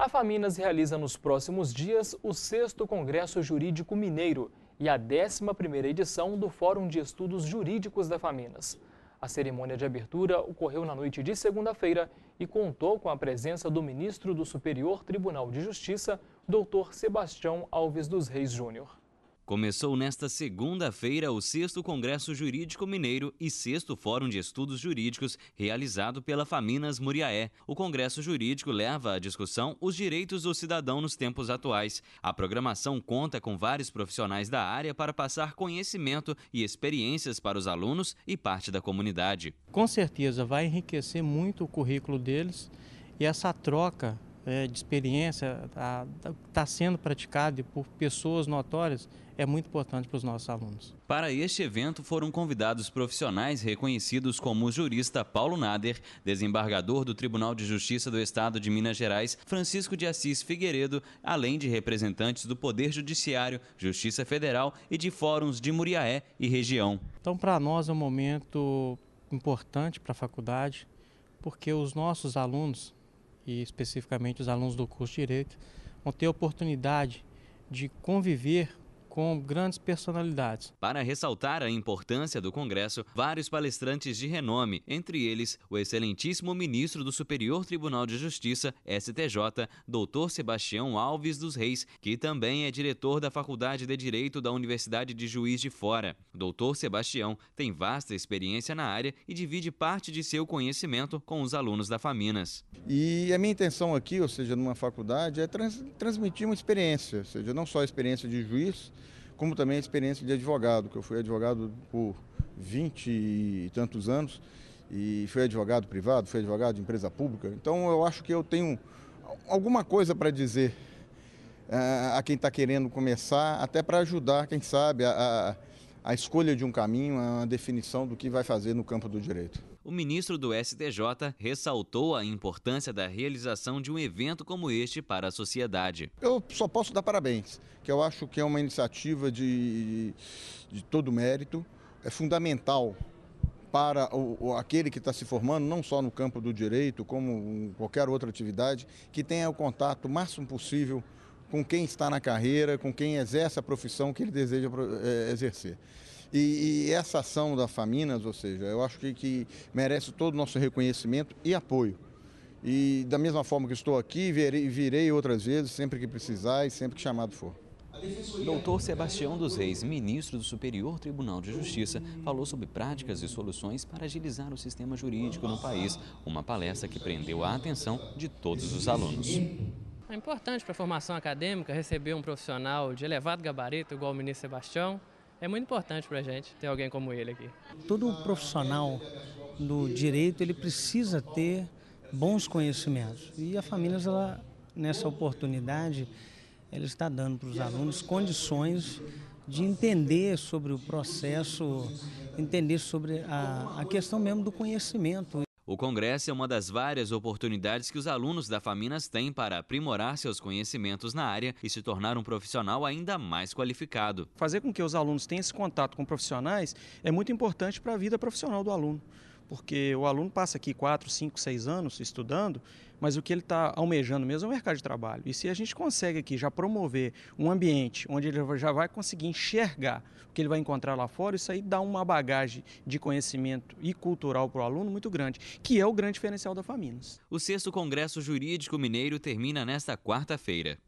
A Faminas realiza nos próximos dias o 6 Congresso Jurídico Mineiro e a 11ª edição do Fórum de Estudos Jurídicos da Faminas. A cerimônia de abertura ocorreu na noite de segunda-feira e contou com a presença do ministro do Superior Tribunal de Justiça, doutor Sebastião Alves dos Reis Júnior. Começou nesta segunda-feira o sexto Congresso Jurídico Mineiro e sexto Fórum de Estudos Jurídicos realizado pela Faminas Muriaé. O Congresso Jurídico leva à discussão os direitos do cidadão nos tempos atuais. A programação conta com vários profissionais da área para passar conhecimento e experiências para os alunos e parte da comunidade. Com certeza vai enriquecer muito o currículo deles e essa troca é, de experiência está sendo praticado por pessoas notórias é muito importante para os nossos alunos. Para este evento foram convidados profissionais reconhecidos como o jurista Paulo Nader, desembargador do Tribunal de Justiça do Estado de Minas Gerais, Francisco de Assis Figueiredo, além de representantes do Poder Judiciário, Justiça Federal e de fóruns de Muriaé e região. Então, para nós é um momento importante para a faculdade, porque os nossos alunos e especificamente os alunos do curso de Direito, vão ter a oportunidade de conviver com grandes personalidades. Para ressaltar a importância do Congresso, vários palestrantes de renome, entre eles o excelentíssimo ministro do Superior Tribunal de Justiça, STJ, doutor Sebastião Alves dos Reis, que também é diretor da Faculdade de Direito da Universidade de Juiz de Fora. Doutor Sebastião tem vasta experiência na área e divide parte de seu conhecimento com os alunos da Faminas. E a minha intenção aqui, ou seja, numa faculdade, é trans transmitir uma experiência, ou seja, não só a experiência de juiz, como também a experiência de advogado, que eu fui advogado por 20 e tantos anos, e fui advogado privado, fui advogado de empresa pública. Então eu acho que eu tenho alguma coisa para dizer uh, a quem está querendo começar, até para ajudar, quem sabe, a, a a escolha de um caminho, é a definição do que vai fazer no campo do direito. O ministro do STJ ressaltou a importância da realização de um evento como este para a sociedade. Eu só posso dar parabéns, que eu acho que é uma iniciativa de, de todo mérito, é fundamental para o, aquele que está se formando, não só no campo do direito, como qualquer outra atividade, que tenha o contato máximo possível com quem está na carreira, com quem exerce a profissão que ele deseja é, exercer. E, e, essa ação da Faminas, ou seja, eu acho que, que, merece todo o nosso reconhecimento e apoio. E da mesma forma que estou aqui, virei, virei outras vezes, sempre que precisar e sempre que chamado for. Doutor Sebastião dos Reis, ministro do Superior Tribunal de Justiça, falou sobre práticas e soluções para agilizar o sistema jurídico no país. Uma palestra que prendeu a atenção de todos os alunos. É importante para a formação acadêmica receber um profissional de elevado gabarito, igual o ministro Sebastião. É muito importante para a gente ter alguém como ele aqui. Todo profissional do direito ele precisa ter bons conhecimentos. E a Famílias, ela, nessa oportunidade, ela está dando para os alunos condições de entender sobre o processo, entender sobre a, a questão mesmo do conhecimento. O congresso é uma das várias oportunidades que os alunos da Faminas têm para aprimorar seus conhecimentos na área e se tornar um profissional ainda mais qualificado. Fazer com que os alunos tenham esse contato com profissionais é muito importante para a vida profissional do aluno porque o aluno passa aqui 4, 5, 6 anos estudando, mas o que ele está almejando mesmo é o mercado de trabalho. E se a gente consegue aqui já promover um ambiente onde ele já vai conseguir enxergar o que ele vai encontrar lá fora, isso aí dá uma bagagem de conhecimento e cultural para o aluno muito grande, que é o grande diferencial da Faminas. O sexto Congresso Jurídico Mineiro termina nesta quarta-feira.